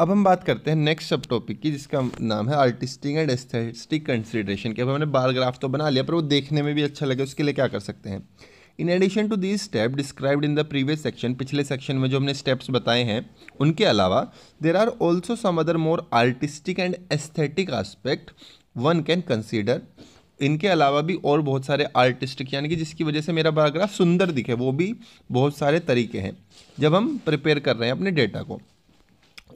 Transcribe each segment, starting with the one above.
अब हम बात करते हैं नेक्स्ट सब टॉपिक की जिसका नाम है आर्टिस्टिक एंड एस्थेटिक कंसिडरेशन की अब हमने बार ग्राफ तो बना लिया पर वो देखने में भी अच्छा लगे उसके लिए क्या कर सकते हैं in addition to this step described in the previous section पिछले सेक्शन में जो हमने स्टेप्स बताए हैं उनके अलावा there are also some other more artistic and aesthetic aspect one can consider इनके अलावा भी और बहुत सारे आर्टिस्टिक यानी कि जिसकी वजह से मेरा बारग्राफ सुंदर दिखे वो भी बहुत सारे तरीके हैं जब हम प्रिपेयर कर रहे हैं अपने डेटा को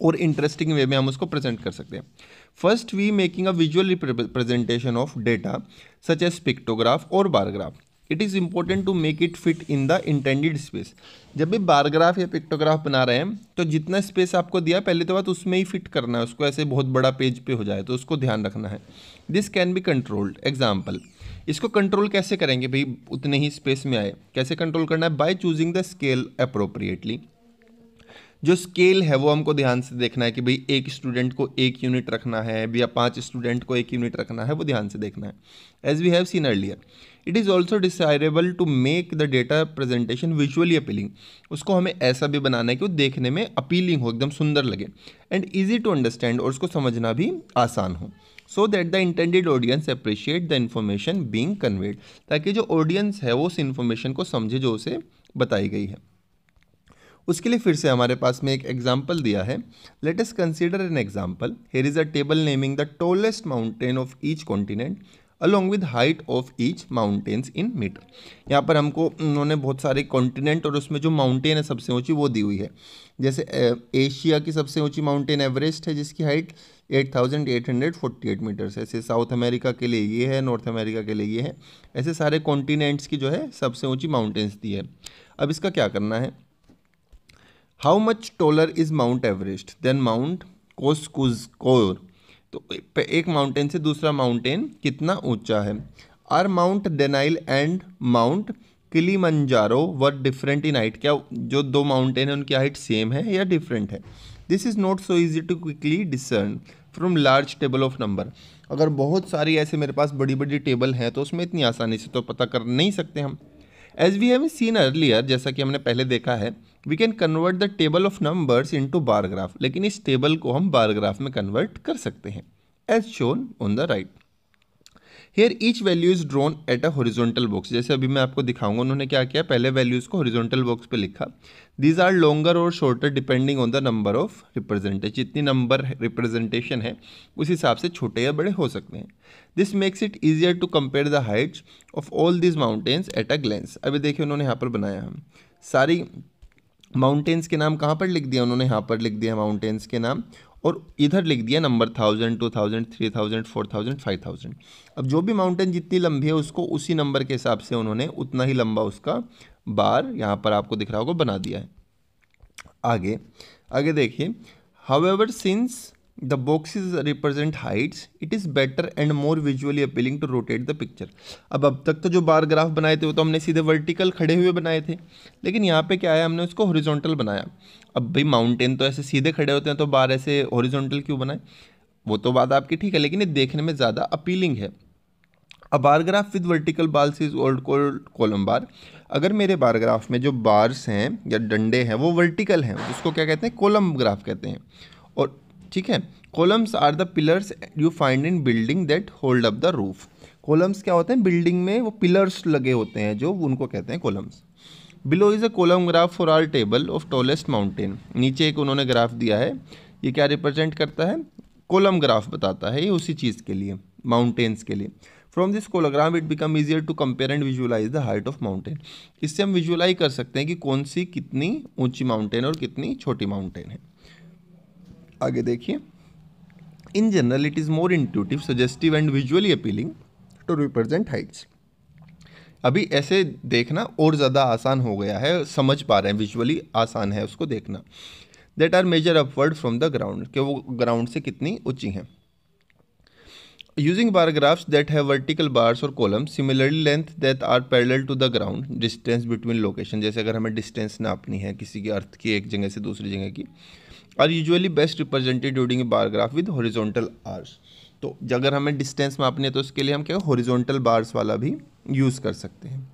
और इंटरेस्टिंग वे में हम उसको प्रेजेंट कर सकते हैं first we making a visual presentation of data such as pictograph और bar graph it is important to make it fit in the intended space जब भी बारग्राफ या पिक्टोग्राफ बना रहे हैं तो जितना स्पेस आपको दिया पहले तो बात उसमें ही फिट करना है उसको ऐसे बहुत बड़ा पेज पे हो जाए तो उसको ध्यान रखना है this can be controlled example इसको कंट्रोल कैसे करेंगे भाई उतने ही स्पेस में आए कैसे कंट्रोल करना है by choosing the scale appropriately जो स्केल है वो हमको ध्यान से देखना है कि भाई एक स्टूडेंट को एक यूनिट रखना है या पाँच स्टूडेंट को एक यूनिट रखना है वो ध्यान से देखना है as we have seen earlier it is also desirable to make the data presentation visually appealing उसको हमें ऐसा भी बनाना है कि वो देखने में अपीलिंग हो एकदम सुंदर लगे एंड ईजी टू अंडरस्टैंड और उसको समझना भी आसान हो so that the intended audience appreciate the information being conveyed ताकि जो ऑडियंस है वो उस इन्फॉर्मेशन को समझे जो उसे बताई गई है उसके लिए फिर से हमारे पास में एक एग्जाम्पल दिया है latest consider an example here is a table naming the tallest mountain of each continent along with height of each mountains in meter यहाँ पर हमको उन्होंने बहुत सारे कॉन्टिनेंट और उसमें जो माउंटेन है सबसे ऊंची वो दी हुई है जैसे एशिया की सबसे ऊंची माउंटेन एवरेस्ट है जिसकी हाइट 8,848 मीटर्स है ऐसे साउथ अमेरिका के लिए ये है नॉर्थ अमेरिका के लिए ये है ऐसे सारे कॉन्टिनेंट्स की जो है सबसे ऊंची माउंटेन्स दी है अब इसका क्या करना है how much taller is Mount Everest than Mount Kosciuszko तो एक माउंटेन से दूसरा माउंटेन कितना ऊंचा है are Mount Denali and Mount Kilimanjaro were different in height क्या जो दो माउंटेन है उनकी हाइट सेम है या डिफरेंट है this is not so easy to quickly discern from large table of number अगर बहुत सारी ऐसे मेरे पास बड़ी बड़ी टेबल हैं तो उसमें इतनी आसानी से तो पता कर नहीं सकते हम as we have seen earlier जैसा कि हमने पहले देखा है we can convert the table of numbers in to bar graph लेकिन इस टेबल को हम बारग्राफ में कन्वर्ट कर सकते हैं as shown on the right here each value is drawn at a horizontal box जैसे अभी मैं आपको दिखाऊंगा उन्होंने क्या किया पहले वैल्यूज़ को हॉरिजॉन्टल बॉक्स पे लिखा दीज आर लॉन्गर और shorter depending on the number of representation जितनी नंबर रिप्रेजेंटेशन है उस हिसाब से छोटे या बड़े हो सकते हैं this makes it easier to compare the heights of all these mountains at a glance अभी देखिए उन्होंने यहाँ पर बनाया हम सारी माउंटेन्स के नाम कहाँ पर लिख दिया उन्होंने यहाँ पर लिख दिया माउंटेन्स के नाम और इधर लिख दिया number thousand two thousand three thousand four thousand five thousand अब जो भी माउंटेन जितनी लंबी है उसको उसी नंबर के हिसाब से उन्होंने उतना ही लंबा उसका बार यहाँ पर आपको दिख रहा होगा बना दिया है आगे आगे देखिए however since the boxes represent heights it is better and more visually appealing to rotate the picture अब अब तक तो जो बार ग्राफ बनाए थे वो तो हमने सीधे वर्टिकल खड़े हुए बनाए थे लेकिन यहाँ पे क्या है हमने उसको हॉरिजॉन्टल बनाया अब भाई माउंटेन तो ऐसे सीधे खड़े होते हैं तो बार ऐसे हॉरिजॉन्टल क्यों बनाए वो तो बात आपकी ठीक है लेकिन ये देखने में ज़्यादा अपीलिंग है a bar graph with vertical bars is also called column bar अगर मेरे बार ग्राफ में जो बार्स हैं या डंडे हैं वो वर्टिकल हैं उसको क्या कहते हैं कोलम ग्राफ कहते हैं ठीक है columns are the pillars you find in building that hold up the roof columns क्या होते हैं बिल्डिंग में वो पिलर्स लगे होते हैं जो उनको कहते हैं columns below is a column graph for our table of tallest mountain नीचे एक उन्होंने ग्राफ दिया है ये क्या रिप्रेजेंट करता है कोलम ग्राफ बताता है ये उसी चीज़ के लिए माउंटेन्स के लिए from this column graph it becomes easier to compare and visualize the height of mountain इससे हम विजुअलाइज कर सकते हैं कि कौन सी कितनी ऊंची माउंटेन और कितनी छोटी माउंटेन है आगे देखिए in general it is more intuitive suggestive and visually appealing to represent heights अभी ऐसे देखना और ज़्यादा आसान हो गया है समझ पा रहे हैं विजुअली आसान है उसको देखना that are measured upward from the ground कि वो ग्राउंड से कितनी ऊंची हैं using bar graphs that have vertical bars और column similarly length that are parallel to the ground distance between location जैसे अगर हमें डिस्टेंस नापनी है किसी की अर्थ की एक जगह से दूसरी जगह की are usually best represented during a bar graph with horizontal bars तो अगर हमें डिस्टेंस मापनी है तो उसके लिए हम क्या हॉरिजॉन्टल बार्स वाला भी यूज़ कर सकते हैं